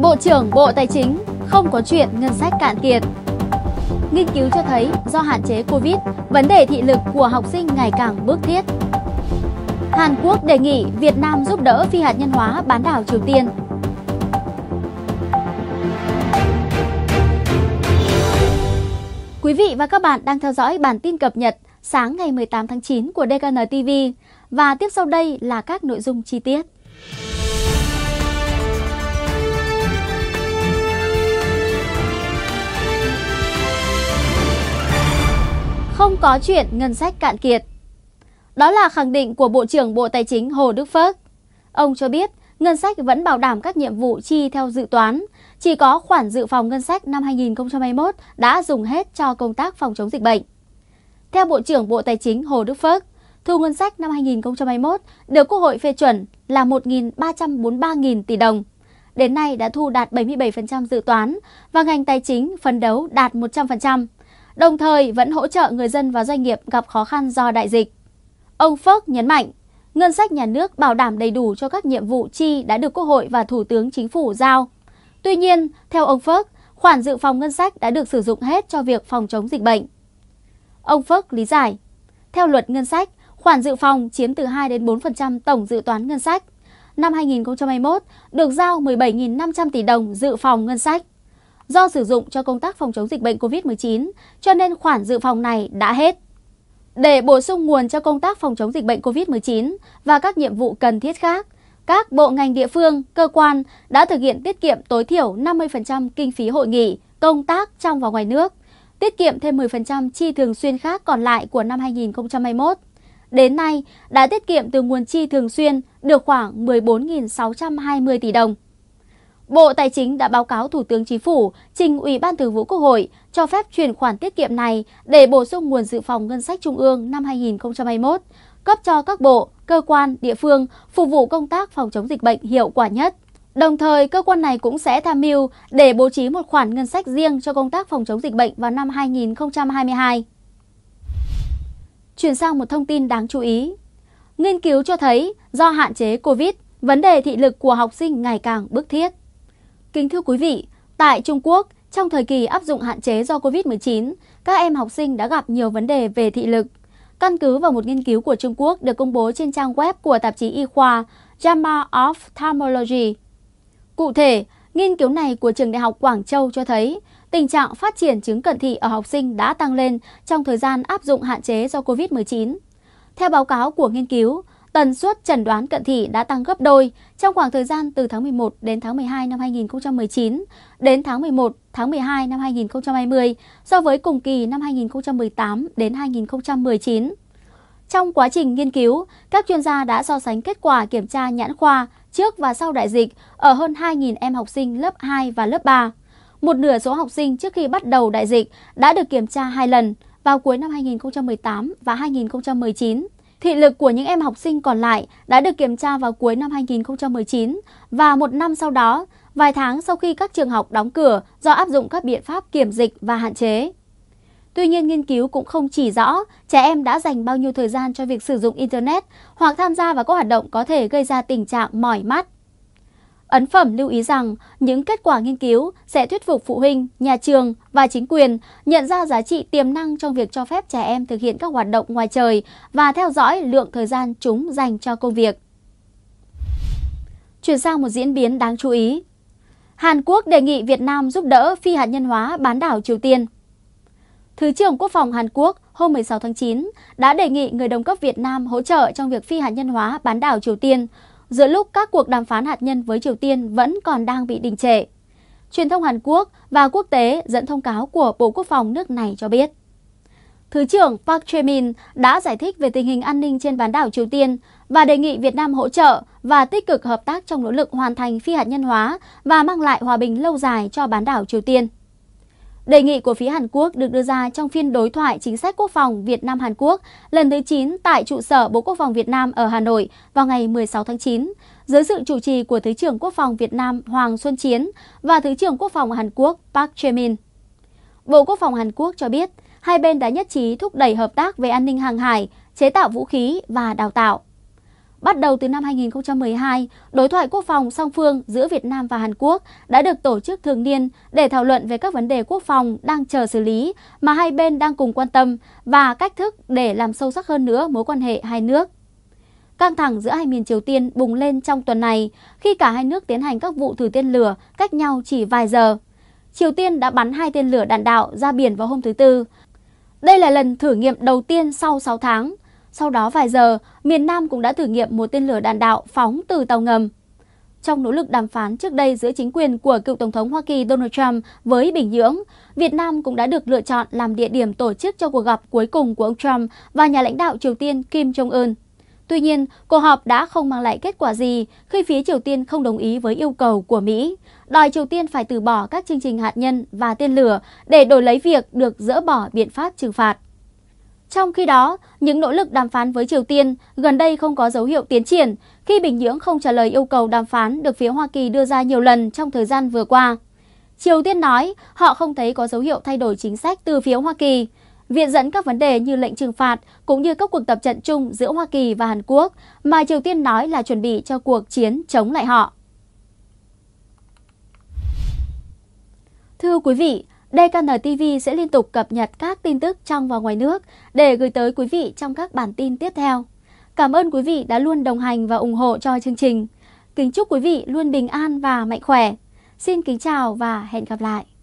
Bộ trưởng Bộ Tài chính không có chuyện ngân sách cạn kiệt. Nghiên cứu cho thấy do hạn chế Covid, vấn đề thị lực của học sinh ngày càng bức thiết. Hàn Quốc đề nghị Việt Nam giúp đỡ phi hạt nhân hóa bán đảo Triều Tiên. Quý vị và các bạn đang theo dõi bản tin cập nhật sáng ngày 18 tháng 9 của DKN TV và tiếp sau đây là các nội dung chi tiết. không có chuyện ngân sách cạn kiệt. Đó là khẳng định của Bộ trưởng Bộ Tài chính Hồ Đức Phước. Ông cho biết ngân sách vẫn bảo đảm các nhiệm vụ chi theo dự toán, chỉ có khoản dự phòng ngân sách năm 2021 đã dùng hết cho công tác phòng chống dịch bệnh. Theo Bộ trưởng Bộ Tài chính Hồ Đức Phước, thu ngân sách năm 2021 được Quốc hội phê chuẩn là 1.343.000 tỷ đồng. Đến nay đã thu đạt 77% dự toán và ngành tài chính phấn đấu đạt 100% đồng thời vẫn hỗ trợ người dân và doanh nghiệp gặp khó khăn do đại dịch. Ông Phước nhấn mạnh, ngân sách nhà nước bảo đảm đầy đủ cho các nhiệm vụ chi đã được Quốc hội và Thủ tướng Chính phủ giao. Tuy nhiên, theo ông Phước, khoản dự phòng ngân sách đã được sử dụng hết cho việc phòng chống dịch bệnh. Ông Phước lý giải, theo luật ngân sách, khoản dự phòng chiếm từ 2 đến 4% tổng dự toán ngân sách. Năm 2021 được giao 17.500 tỷ đồng dự phòng ngân sách do sử dụng cho công tác phòng chống dịch bệnh COVID-19, cho nên khoản dự phòng này đã hết. Để bổ sung nguồn cho công tác phòng chống dịch bệnh COVID-19 và các nhiệm vụ cần thiết khác, các bộ ngành địa phương, cơ quan đã thực hiện tiết kiệm tối thiểu 50% kinh phí hội nghị, công tác trong và ngoài nước, tiết kiệm thêm 10% chi thường xuyên khác còn lại của năm 2021. Đến nay, đã tiết kiệm từ nguồn chi thường xuyên được khoảng 14.620 tỷ đồng. Bộ Tài chính đã báo cáo Thủ tướng Chính phủ trình Ủy ban Thường vụ Quốc hội cho phép chuyển khoản tiết kiệm này để bổ sung nguồn dự phòng ngân sách trung ương năm 2021, cấp cho các bộ, cơ quan, địa phương phục vụ công tác phòng chống dịch bệnh hiệu quả nhất. Đồng thời, cơ quan này cũng sẽ tham mưu để bố trí một khoản ngân sách riêng cho công tác phòng chống dịch bệnh vào năm 2022. Chuyển sang một thông tin đáng chú ý. Nghiên cứu cho thấy do hạn chế COVID, vấn đề thị lực của học sinh ngày càng bức thiết. Kính thưa quý vị, tại Trung Quốc, trong thời kỳ áp dụng hạn chế do COVID-19, các em học sinh đã gặp nhiều vấn đề về thị lực. Căn cứ vào một nghiên cứu của Trung Quốc được công bố trên trang web của tạp chí y khoa JAMA Ophthalmology. Cụ thể, nghiên cứu này của trường Đại học Quảng Châu cho thấy tình trạng phát triển chứng cận thị ở học sinh đã tăng lên trong thời gian áp dụng hạn chế do COVID-19. Theo báo cáo của nghiên cứu, tần suất chẩn đoán cận thị đã tăng gấp đôi trong khoảng thời gian từ tháng 11 đến tháng 12 năm 2019 đến tháng 11 tháng 12 năm 2020 so với cùng kỳ năm 2018 đến 2019. Trong quá trình nghiên cứu, các chuyên gia đã so sánh kết quả kiểm tra nhãn khoa trước và sau đại dịch ở hơn 2.000 em học sinh lớp 2 và lớp 3. Một nửa số học sinh trước khi bắt đầu đại dịch đã được kiểm tra hai lần vào cuối năm 2018 và 2019 Thị lực của những em học sinh còn lại đã được kiểm tra vào cuối năm 2019 và một năm sau đó, vài tháng sau khi các trường học đóng cửa do áp dụng các biện pháp kiểm dịch và hạn chế. Tuy nhiên, nghiên cứu cũng không chỉ rõ trẻ em đã dành bao nhiêu thời gian cho việc sử dụng Internet hoặc tham gia vào các hoạt động có thể gây ra tình trạng mỏi mắt. Ấn phẩm lưu ý rằng những kết quả nghiên cứu sẽ thuyết phục phụ huynh, nhà trường và chính quyền nhận ra giá trị tiềm năng trong việc cho phép trẻ em thực hiện các hoạt động ngoài trời và theo dõi lượng thời gian chúng dành cho công việc. Chuyển sang một diễn biến đáng chú ý. Hàn Quốc đề nghị Việt Nam giúp đỡ phi hạt nhân hóa bán đảo Triều Tiên. Thứ trưởng Quốc phòng Hàn Quốc hôm 16 tháng 9 đã đề nghị người đồng cấp Việt Nam hỗ trợ trong việc phi hạt nhân hóa bán đảo Triều Tiên – giữa lúc các cuộc đàm phán hạt nhân với Triều Tiên vẫn còn đang bị đình trệ. Truyền thông Hàn Quốc và quốc tế dẫn thông cáo của Bộ Quốc phòng nước này cho biết. Thứ trưởng Park Jae-min đã giải thích về tình hình an ninh trên bán đảo Triều Tiên và đề nghị Việt Nam hỗ trợ và tích cực hợp tác trong nỗ lực hoàn thành phi hạt nhân hóa và mang lại hòa bình lâu dài cho bán đảo Triều Tiên. Đề nghị của phía Hàn Quốc được đưa ra trong phiên đối thoại chính sách quốc phòng Việt Nam-Hàn Quốc lần thứ 9 tại trụ sở Bộ Quốc phòng Việt Nam ở Hà Nội vào ngày 16 tháng 9, dưới sự chủ trì của Thứ trưởng Quốc phòng Việt Nam Hoàng Xuân Chiến và Thứ trưởng Quốc phòng Hàn Quốc Park Jae-min. Bộ Quốc phòng Hàn Quốc cho biết, hai bên đã nhất trí thúc đẩy hợp tác về an ninh hàng hải, chế tạo vũ khí và đào tạo. Bắt đầu từ năm 2012, đối thoại quốc phòng song phương giữa Việt Nam và Hàn Quốc đã được tổ chức thường niên để thảo luận về các vấn đề quốc phòng đang chờ xử lý mà hai bên đang cùng quan tâm và cách thức để làm sâu sắc hơn nữa mối quan hệ hai nước. Căng thẳng giữa hai miền Triều Tiên bùng lên trong tuần này khi cả hai nước tiến hành các vụ thử tên lửa cách nhau chỉ vài giờ. Triều Tiên đã bắn hai tên lửa đạn đạo ra biển vào hôm thứ Tư. Đây là lần thử nghiệm đầu tiên sau 6 tháng – sau đó vài giờ, miền Nam cũng đã thử nghiệm một tên lửa đạn đạo phóng từ tàu ngầm. Trong nỗ lực đàm phán trước đây giữa chính quyền của cựu Tổng thống Hoa Kỳ Donald Trump với Bình Nhưỡng, Việt Nam cũng đã được lựa chọn làm địa điểm tổ chức cho cuộc gặp cuối cùng của ông Trump và nhà lãnh đạo Triều Tiên Kim Jong-un. Tuy nhiên, cuộc họp đã không mang lại kết quả gì khi phía Triều Tiên không đồng ý với yêu cầu của Mỹ, đòi Triều Tiên phải từ bỏ các chương trình hạt nhân và tên lửa để đổi lấy việc được dỡ bỏ biện pháp trừng phạt. Trong khi đó, những nỗ lực đàm phán với Triều Tiên gần đây không có dấu hiệu tiến triển khi Bình Nhưỡng không trả lời yêu cầu đàm phán được phía Hoa Kỳ đưa ra nhiều lần trong thời gian vừa qua. Triều Tiên nói họ không thấy có dấu hiệu thay đổi chính sách từ phía Hoa Kỳ. Viện dẫn các vấn đề như lệnh trừng phạt cũng như các cuộc tập trận chung giữa Hoa Kỳ và Hàn Quốc mà Triều Tiên nói là chuẩn bị cho cuộc chiến chống lại họ. Thưa quý vị, DKN TV sẽ liên tục cập nhật các tin tức trong và ngoài nước để gửi tới quý vị trong các bản tin tiếp theo. Cảm ơn quý vị đã luôn đồng hành và ủng hộ cho chương trình. Kính chúc quý vị luôn bình an và mạnh khỏe. Xin kính chào và hẹn gặp lại.